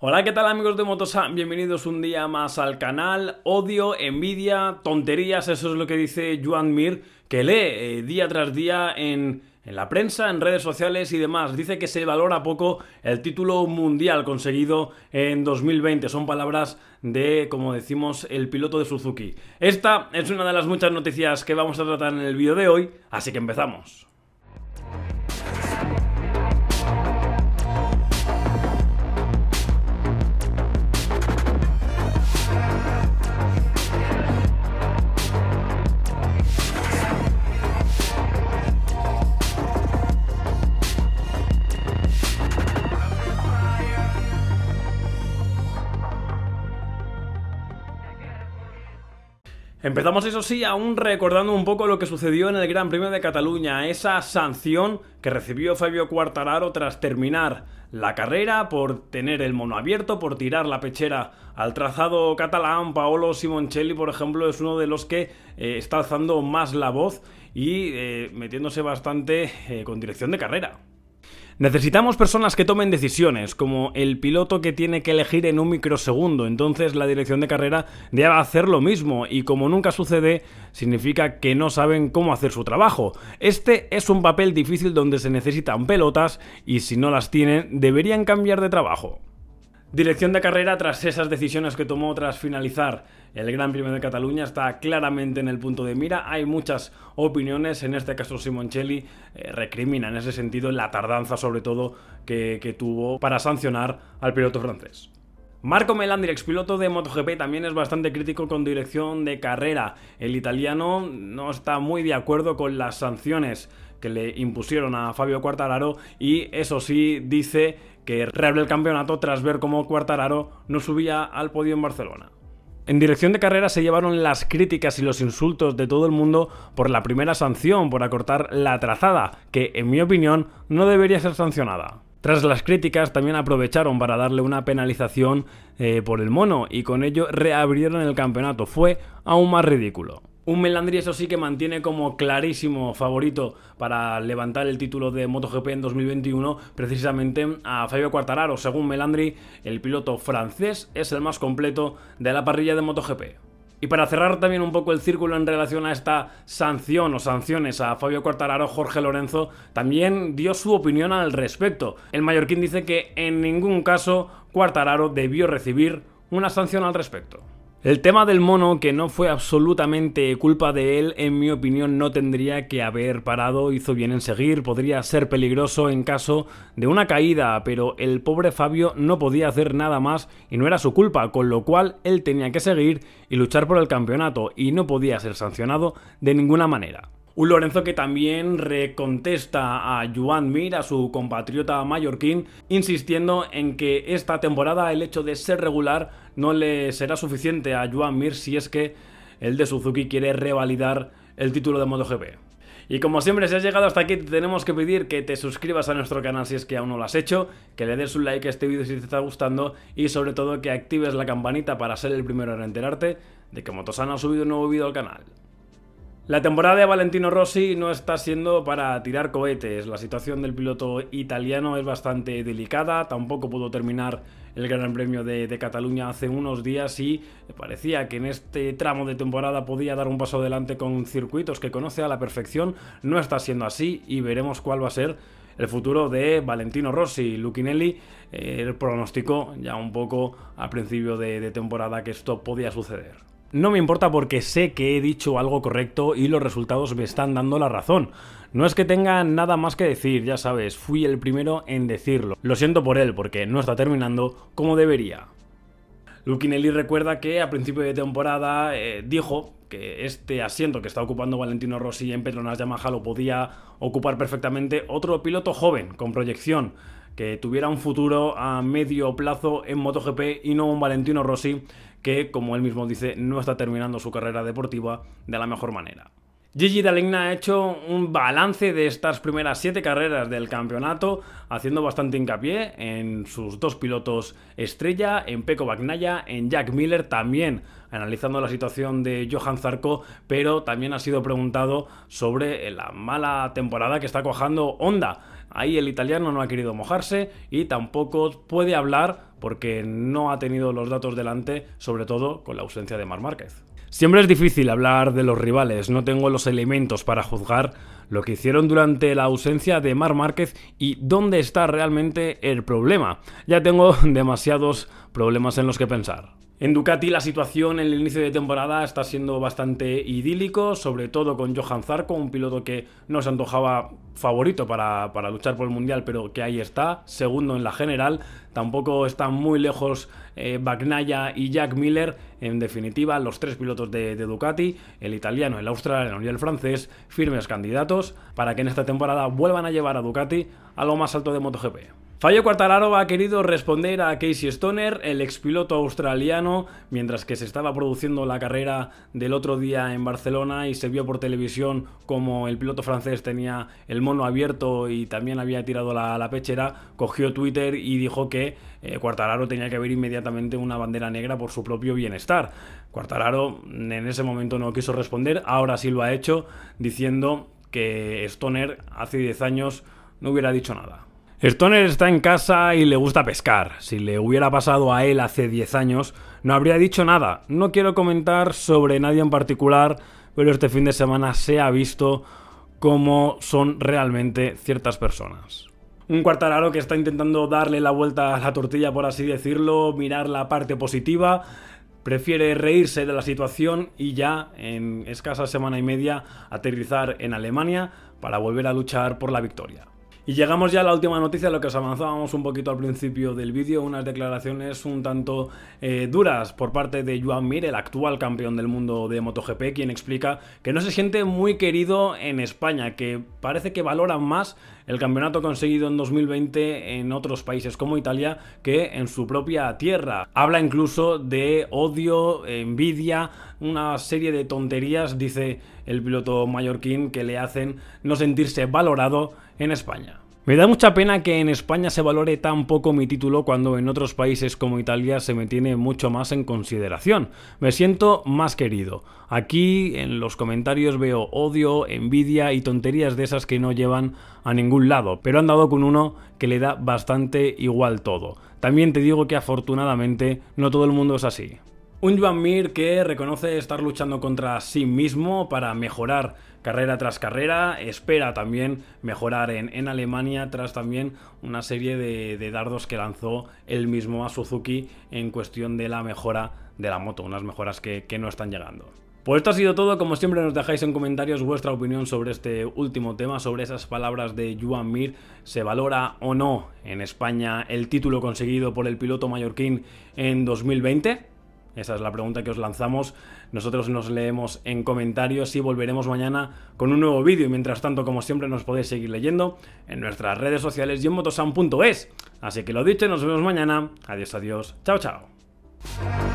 Hola, ¿qué tal amigos de motosa Bienvenidos un día más al canal. Odio, envidia, tonterías, eso es lo que dice Juan Mir, que lee eh, día tras día en, en la prensa, en redes sociales y demás. Dice que se valora poco el título mundial conseguido en 2020. Son palabras de, como decimos, el piloto de Suzuki. Esta es una de las muchas noticias que vamos a tratar en el vídeo de hoy, así que empezamos. Empezamos eso sí, aún recordando un poco lo que sucedió en el Gran Premio de Cataluña, esa sanción que recibió Fabio Quartararo tras terminar la carrera por tener el mono abierto, por tirar la pechera al trazado catalán. Paolo Simoncelli, por ejemplo, es uno de los que eh, está alzando más la voz y eh, metiéndose bastante eh, con dirección de carrera. Necesitamos personas que tomen decisiones, como el piloto que tiene que elegir en un microsegundo, entonces la dirección de carrera debe hacer lo mismo y como nunca sucede, significa que no saben cómo hacer su trabajo. Este es un papel difícil donde se necesitan pelotas y si no las tienen, deberían cambiar de trabajo. Dirección de carrera, tras esas decisiones que tomó tras finalizar el Gran Premio de Cataluña, está claramente en el punto de mira. Hay muchas opiniones, en este caso Simoncelli eh, recrimina en ese sentido la tardanza sobre todo que, tuvo para sancionar al piloto francés. Marco Melandri, piloto de MotoGP, también es bastante crítico con dirección de carrera. El italiano no está muy de acuerdo con las sanciones que le impusieron a Fabio Cuartararo y eso sí dice que reabre el campeonato tras ver cómo Cuartararo no subía al podio en Barcelona. En dirección de carrera se llevaron las críticas y los insultos de todo el mundo por la primera sanción, por acortar la trazada, que en mi opinión no debería ser sancionada. Tras las críticas también aprovecharon para darle una penalización eh, por el mono y con ello reabrieron el campeonato. Fue aún más ridículo. Un Melandri, eso sí, que mantiene como clarísimo favorito para levantar el título de MotoGP en 2021, precisamente a Fabio Quartararo. Según Melandri, el piloto francés es el más completo de la parrilla de MotoGP. Y para cerrar también un poco el círculo en relación a esta sanción o sanciones a Fabio Quartararo, Jorge Lorenzo también dio su opinión al respecto. El mallorquín dice que en ningún caso Cuartararo debió recibir una sanción al respecto. El tema del mono, que no fue absolutamente culpa de él, en mi opinión no tendría que haber parado, hizo bien en seguir, podría ser peligroso en caso de una caída, pero el pobre Fabio no podía hacer nada más y no era su culpa, con lo cual él tenía que seguir y luchar por el campeonato y no podía ser sancionado de ninguna manera. Un Lorenzo que también recontesta a Juan Mir, a su compatriota mallorquín, insistiendo en que esta temporada el hecho de ser regular no le será suficiente a Juan Mir si es que el de Suzuki quiere revalidar el título de MotoGP. Y como siempre, si has llegado hasta aquí, te tenemos que pedir que te suscribas a nuestro canal si es que aún no lo has hecho, que le des un like a este vídeo si te está gustando y sobre todo que actives la campanita para ser el primero en enterarte de que Motosana ha subido un nuevo vídeo al canal. La temporada de Valentino Rossi no está siendo para tirar cohetes. La situación del piloto italiano es bastante delicada. Tampoco pudo terminar el Gran Premio de, Cataluña hace unos días y parecía que en este tramo de temporada podía dar un paso adelante con circuitos que conoce a la perfección. No está siendo así y veremos cuál va a ser el futuro de Valentino Rossi. Luquinelli el eh, pronóstico ya un poco a principio de temporada que esto podía suceder. No me importa porque sé que he dicho algo correcto y los resultados me están dando la razón. No es que tenga nada más que decir, ya sabes, fui el primero en decirlo. Lo siento por él porque no está terminando como debería. Luquinelli recuerda que a principio de temporada eh, dijo que este asiento que está ocupando Valentino Rossi en Petronas Yamaha lo podía ocupar perfectamente otro piloto joven con proyección que tuviera un futuro a medio plazo en MotoGP y no un Valentino Rossi que, como él mismo dice, no está terminando su carrera deportiva de la mejor manera. Gigi Dalegna ha hecho un balance de estas primeras siete carreras del campeonato, haciendo bastante hincapié en sus dos pilotos estrella, en Peco Bagnaya, en Jack Miller, también analizando la situación de Johan Zarco, pero también ha sido preguntado sobre la mala temporada que está cojando Honda. Ahí el italiano no ha querido mojarse y tampoco puede hablar porque no ha tenido los datos delante, sobre todo con la ausencia de Mar Márquez. Siempre es difícil hablar de los rivales, no tengo los elementos para juzgar lo que hicieron durante la ausencia de Mar Márquez y dónde está realmente el problema. Ya tengo demasiados problemas en los que pensar. En Ducati la situación en el inicio de temporada está siendo bastante idílico, sobre todo con Johan Zarco, un piloto que no se antojaba favorito para, luchar por el Mundial, pero que ahí está, segundo en la general. Tampoco están muy lejos eh, Bagnaya y Jack Miller, en definitiva, los tres pilotos de, de Ducati, el italiano, el australiano y el francés, firmes candidatos para que en esta temporada vuelvan a llevar a Ducati a lo más alto de MotoGP. Fallo Quartararo ha querido responder a Casey Stoner, el expiloto australiano, mientras que se estaba produciendo la carrera del otro día en Barcelona y se vio por televisión como el piloto francés tenía el mono abierto y también había tirado la, pechera, cogió Twitter y dijo que Cuartalaro eh, tenía que ver inmediatamente una bandera negra por su propio bienestar. Quartararo en ese momento no quiso responder, ahora sí lo ha hecho diciendo que Stoner hace 10 años no hubiera dicho nada. Stoner está en casa y le gusta pescar. Si le hubiera pasado a él hace 10 años, no habría dicho nada. No quiero comentar sobre nadie en particular, pero este fin de semana se ha visto cómo son realmente ciertas personas. Un cuartararo que está intentando darle la vuelta a la tortilla, por así decirlo, mirar la parte positiva, prefiere reírse de la situación y ya en escasa semana y media aterrizar en Alemania para volver a luchar por la victoria. Y llegamos ya a la última noticia, lo que os avanzábamos un poquito al principio del vídeo, unas declaraciones un tanto eh, duras por parte de Joan Mir, el actual campeón del mundo de MotoGP, quien explica que no se siente muy querido en España, que parece que valoran más el campeonato conseguido en 2020 en otros países como Italia que en su propia tierra. Habla incluso de odio, envidia, una serie de tonterías, dice el piloto mallorquín, que le hacen no sentirse valorado en España. Me da mucha pena que en España se valore tan poco mi título cuando en otros países como Italia se me tiene mucho más en consideración. Me siento más querido. Aquí en los comentarios veo odio, envidia y tonterías de esas que no llevan a ningún lado, pero han dado con uno que le da bastante igual todo. También te digo que afortunadamente no todo el mundo es así. Un Juan Mir que reconoce estar luchando contra sí mismo para mejorar carrera tras carrera. Espera también mejorar en, Alemania tras también una serie de, dardos que lanzó el mismo a Suzuki en cuestión de la mejora de la moto, unas mejoras que, no están llegando. Pues esto ha sido todo, como siempre nos dejáis en comentarios vuestra opinión sobre este último tema, sobre esas palabras de Juan Mir, ¿se valora o no en España el título conseguido por el piloto mallorquín en 2020? Esa es la pregunta que os lanzamos. Nosotros nos leemos en comentarios y volveremos mañana con un nuevo vídeo. Y mientras tanto, como siempre, nos podéis seguir leyendo en nuestras redes sociales y en motosan.es. Así que lo dicho, nos vemos mañana. Adiós, adiós. Chao, chao.